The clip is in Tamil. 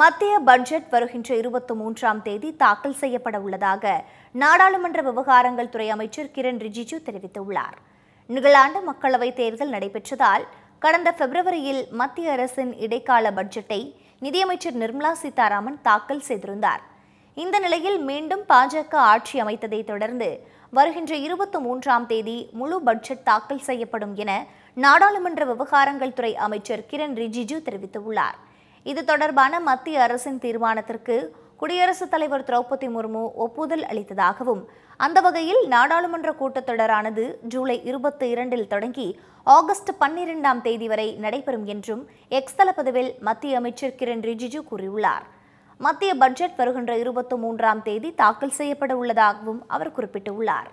மத்திய பட்ஜெட் வருகின்ற இருபத்தி மூன்றாம் தேதி தாக்கல் செய்யப்பட உள்ளதாக நாடாளுமன்ற விவகாரங்கள் துறை அமைச்சர் கிரண் ரிஜிஜு தெரிவித்துள்ளார் நிகழாண்டு மக்களவைத் தேர்தல் நடைபெற்றதால் கடந்த பிப்ரவரியில் மத்திய அரசின் இடைக்கால பட்ஜெட்டை நிதியமைச்சர் நிர்மலா சீதாராமன் தாக்கல் செய்திருந்தார் இந்த நிலையில் மீண்டும் பாஜக ஆட்சி அமைத்ததை தொடர்ந்து வருகின்ற இருபத்தி மூன்றாம் தேதி முழு பட்ஜெட் தாக்கல் செய்யப்படும் என நாடாளுமன்ற விவகாரங்கள் துறை அமைச்சர் கிரண் ரிஜிஜு தெரிவித்துள்ளார் இது தொடர்பான மத்திய அரசின் தீர்மானத்திற்கு குடியரசுத் தலைவர் திரௌபதி முர்மு ஒப்புதல் அளித்ததாகவும் அந்த வகையில் நாடாளுமன்ற கூட்டத்தொடரானது ஜூலை இருபத்தி இரண்டில் தொடங்கி ஆகஸ்ட் பன்னிரெண்டாம் தேதி வரை நடைபெறும் என்றும் எக்ஸ் தளபதிவில் மத்திய அமைச்சர் கிரண் ரிஜிஜு கூறியுள்ளார் மத்திய பட்ஜெட் வருகின்ற இருபத்தி மூன்றாம் தேதி தாக்கல் செய்யப்பட உள்ளதாகவும் அவர் குறிப்பிட்டுள்ளார்